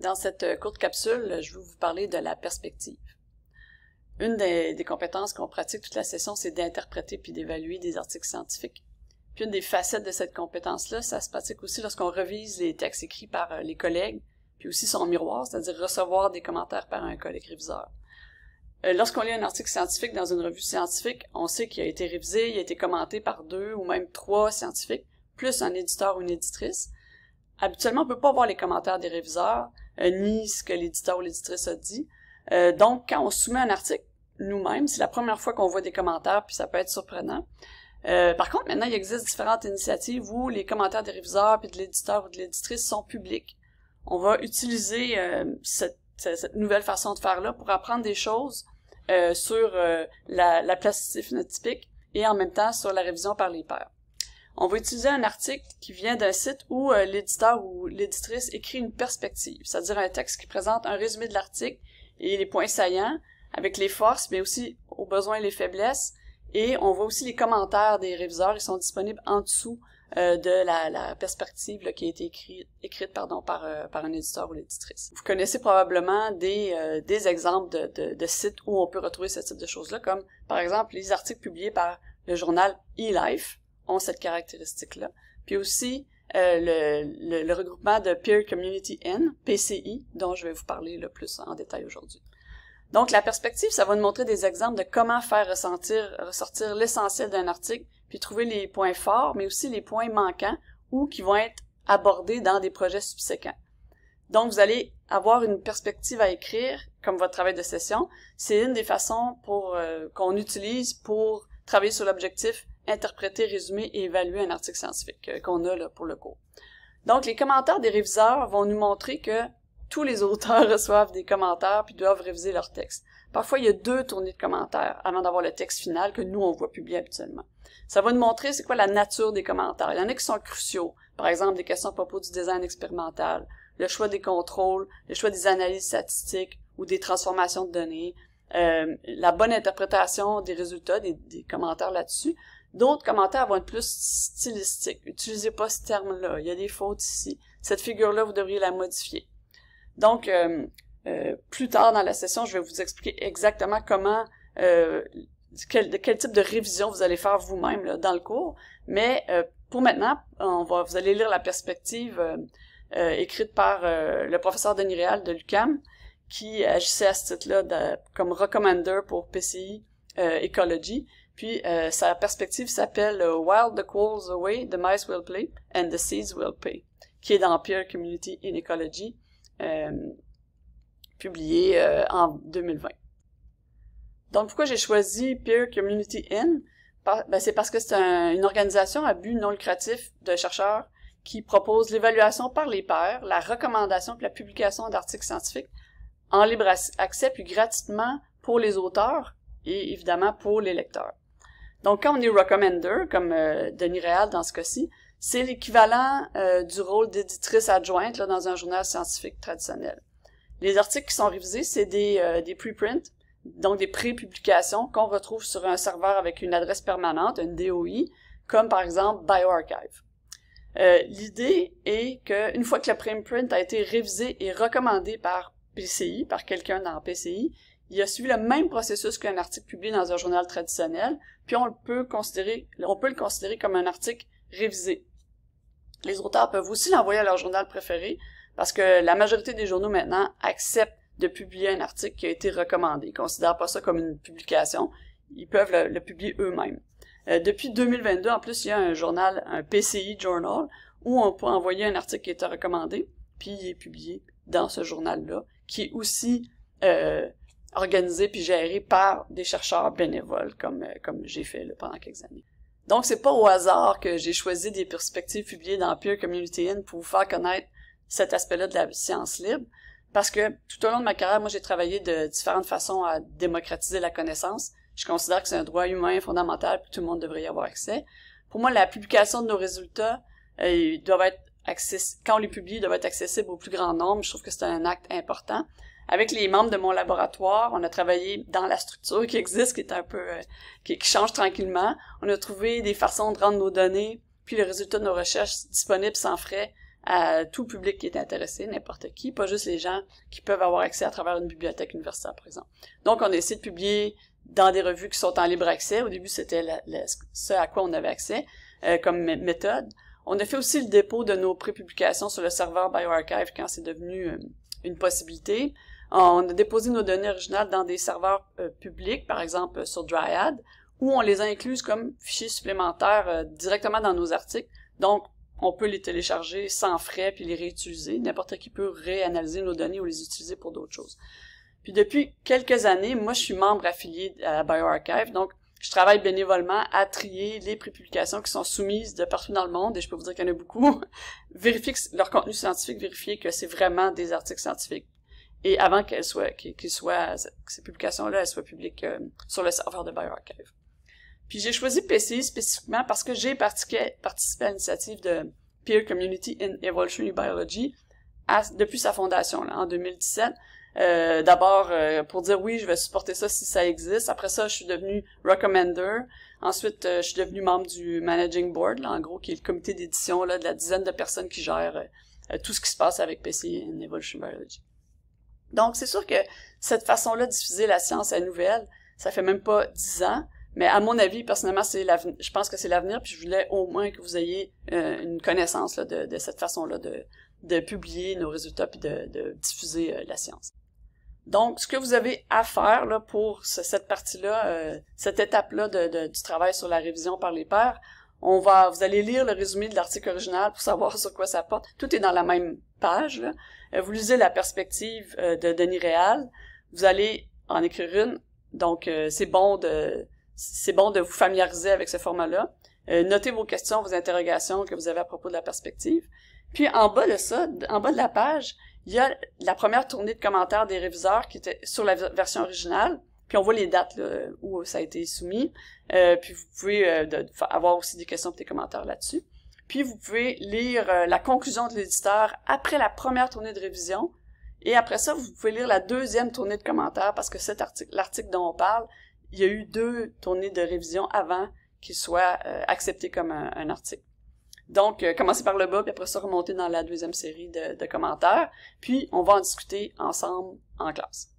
Dans cette euh, courte capsule, euh, je vais vous parler de la perspective. Une des, compétences qu'on pratique toute la session, c'est d'interpréter puis d'évaluer des articles scientifiques. Puis une des facettes de cette compétence-là, ça se pratique aussi lorsqu'on revise les textes écrits par euh, les collègues, puis aussi son miroir, c'est-à-dire recevoir des commentaires par un collègue réviseur. lorsqu'on lit un article scientifique dans une revue scientifique, on sait qu'il a été révisé, il a été commenté par deux ou même trois scientifiques, plus un éditeur ou une éditrice habituellement, on peut pas voir les commentaires des réviseurs, euh, ni ce que l'éditeur ou l'éditrice a dit. Euh, donc, quand on soumet un article nous-mêmes, c'est la première fois qu'on voit des commentaires, puis ça peut être surprenant. Euh, par contre, maintenant, il existe différentes initiatives où les commentaires des réviseurs, puis de l'éditeur ou de l'éditrice sont publics. On va utiliser cette, nouvelle façon de faire là pour apprendre des choses sur la, la plasticité phénotypique et en même temps sur la révision par les pairs on va utiliser un article qui vient d'un site où euh, l'éditeur ou l'éditrice écrit une perspective, c'est-à-dire un texte qui présente un résumé de l'article et les points saillants, avec les forces, mais aussi aux besoins et les faiblesses. Et on voit aussi les commentaires des réviseurs, ils sont disponibles en dessous euh, de la, perspective qui a été écrite, pardon, euh, par, un éditeur ou l'éditrice. Vous connaissez probablement des, exemples de, de, sites où on peut retrouver ce type de choses-là, comme par exemple les articles publiés par le journal eLife, cette caractéristique-là. Puis aussi, euh, le, regroupement de Peer Community N, PCI, dont je vais vous parler le plus en détail aujourd'hui. Donc, la perspective, ça va nous montrer des exemples de comment faire ressentir, ressortir l'essentiel d'un article, puis trouver les points forts, mais aussi les points manquants ou qui vont être abordés dans des projets subséquents. Donc, vous allez avoir une perspective à écrire, comme votre travail de session. C'est une des façons pour euh, qu'on utilise pour travailler sur l'objectif interpréter, résumer et évaluer un article scientifique euh, qu'on a là, pour le cours. Donc, les commentaires des réviseurs vont nous montrer que tous les auteurs reçoivent des commentaires puis doivent réviser leur texte. Parfois, il y a deux tournées de commentaires avant d'avoir le texte final que nous, on voit publié habituellement. Ça va nous montrer c'est quoi la nature des commentaires. Il y en a qui sont cruciaux, par exemple des questions à propos du design expérimental, le choix des contrôles, le choix des analyses statistiques ou des transformations de données, euh, la bonne interprétation des résultats, des commentaires là-dessus, D'autres commentaires vont être plus stylistiques. Utilisez pas ce terme-là. Il y a des fautes ici. Cette figure-là, vous devriez la modifier. Donc, euh, euh, plus tard dans la session, je vais vous expliquer exactement comment, euh, quel, type de révision vous allez faire vous-même dans le cours. Mais pour maintenant, on va, vous allez lire la perspective écrite par le professeur Denis Réal de l'UCAM, qui agissait à ce titre-là comme recommander pour PCI euh, ecology. Puis euh, sa perspective s'appelle euh, Wild the Cools Away, the Mice Will Play and the Seeds Will Pay, qui est dans Peer Community in Ecology, publié en 2020. Donc, pourquoi j'ai choisi Peer Community In? Ben, c'est parce que c'est une organisation à but non lucratif de chercheurs qui propose l'évaluation par les pairs, la recommandation et la publication d'articles scientifiques en libre accès puis gratuitement pour les auteurs et évidemment pour les lecteurs. Donc, quand on est recommender, comme euh, Denis Réal dans ce cas-ci, c'est l'équivalent euh, du rôle d'éditrice adjointe dans un journal scientifique traditionnel. Les articles qui sont révisés, c'est des, euh, des preprints, donc des pré-publications qu'on retrouve sur un serveur avec une adresse permanente, une DOI, comme par exemple BioArchive. L'idée est qu'une fois que le preprint a été révisé et recommandé par PCI, par quelqu'un dans PCI, il a suivi le même processus qu'un article publié dans un journal traditionnel, puis on peut, considérer, on peut le considérer comme un article révisé. Les auteurs peuvent aussi l'envoyer à leur journal préféré, parce que la majorité des journaux maintenant acceptent de publier un article qui a été recommandé. Ils considèrent pas ça comme une publication. Ils peuvent le, publier eux-mêmes. Euh, depuis 2022, en plus, il y a un journal, un PCI Journal, où on peut envoyer un article qui a été recommandé, puis il est publié dans ce journal-là, qui est aussi euh, organisé puis géré par des chercheurs bénévoles, comme, euh, comme j'ai fait pendant quelques années. Donc, c'est pas au hasard que j'ai choisi des perspectives publiées dans Pure Community In pour vous faire connaître cet aspect-là de la science libre, parce que tout au long de ma carrière, moi, j'ai travaillé de différentes façons à démocratiser la connaissance. Je considère que c'est un droit humain fondamental, que tout le monde devrait y avoir accès. Pour moi, la publication de nos résultats, euh, ils doivent être quand on les publie, ils doivent être accessibles au plus grand nombre. Je trouve que c'est un acte important. Avec les membres de mon laboratoire, on a travaillé dans la structure qui existe, qui est un peu, euh, qui, change tranquillement. On a trouvé des façons de rendre nos données, puis les résultats de nos recherches disponibles sans frais à tout public qui est intéressé, n'importe qui, pas juste les gens qui peuvent avoir accès à travers une bibliothèque universitaire, par exemple. Donc, on a essayé de publier dans des revues qui sont en libre accès. Au début, c'était ce à quoi on avait accès euh, comme méthode. On a fait aussi le dépôt de nos prépublications sur le serveur BioArchive quand c'est devenu euh, une possibilité. Euh, on a déposé nos données originales dans des serveurs euh, publics, par exemple sur Dryad, où on les incluse comme fichiers supplémentaires directement dans nos articles. Donc, on peut les télécharger sans frais puis les réutiliser. N'importe qui peut réanalyser nos données ou les utiliser pour d'autres choses. Puis depuis quelques années, moi, je suis membre affilié à BioArchive, donc je travaille bénévolement à trier les prépublications qui sont soumises de partout dans le monde, et je peux vous dire qu'il y en a beaucoup. vérifier que leur contenu scientifique, vérifier que c'est vraiment des articles scientifiques. Et avant qu'elles soient, soient, que ces publications-là, elles soient publiques euh, sur le serveur de BioArchive. Puis j'ai choisi PCI spécifiquement parce que j'ai participé, à l'initiative de Peer Community in Evolutionary Biology depuis sa fondation en 2017. Euh, d'abord, euh, pour dire oui, je vais supporter ça si ça existe. Après ça, je suis devenu recommender. Ensuite, euh, je suis devenu membre du managing board, là, en gros, qui est le comité d'édition de la dizaine de personnes qui gèrent tout ce qui se passe avec PC and Evolution Biology. Donc, c'est sûr que cette façon-là de diffuser la science à nouvelle, ça fait même pas dix ans. Mais à mon avis, personnellement, c'est Je pense que c'est l'avenir, puis je voulais au moins que vous ayez une connaissance là, de, cette façon-là de, publier nos résultats puis de, diffuser la science. Donc, ce que vous avez à faire là, pour cette partie-là, euh, cette étape-là de, du travail sur la révision par les pairs, on va, vous allez lire le résumé de l'article original pour savoir sur quoi ça porte. Tout est dans la même page. Euh, vous lisez la perspective euh, de Denis Réal. Vous allez en écrire une. Donc, c'est bon de c'est bon de vous familiariser avec ce format-là. notez vos questions, vos interrogations que vous avez à propos de la perspective. Puis en bas de ça, en bas de la page, il y a la première tournée de commentaires des réviseurs qui était sur la version originale, puis on voit les dates où ça a été soumis, euh, puis vous pouvez euh, avoir aussi des questions et des commentaires là-dessus. Puis vous pouvez lire euh, la conclusion de l'éditeur après la première tournée de révision, et après ça, vous pouvez lire la deuxième tournée de commentaires, parce que cet article, l'article dont on parle, il y a eu deux tournées de révision avant qu'il soit accepté comme un article. Donc, euh, commencez par le bas, puis après ça, remonter dans la deuxième série de, de commentaires. Puis, on va en discuter ensemble en classe.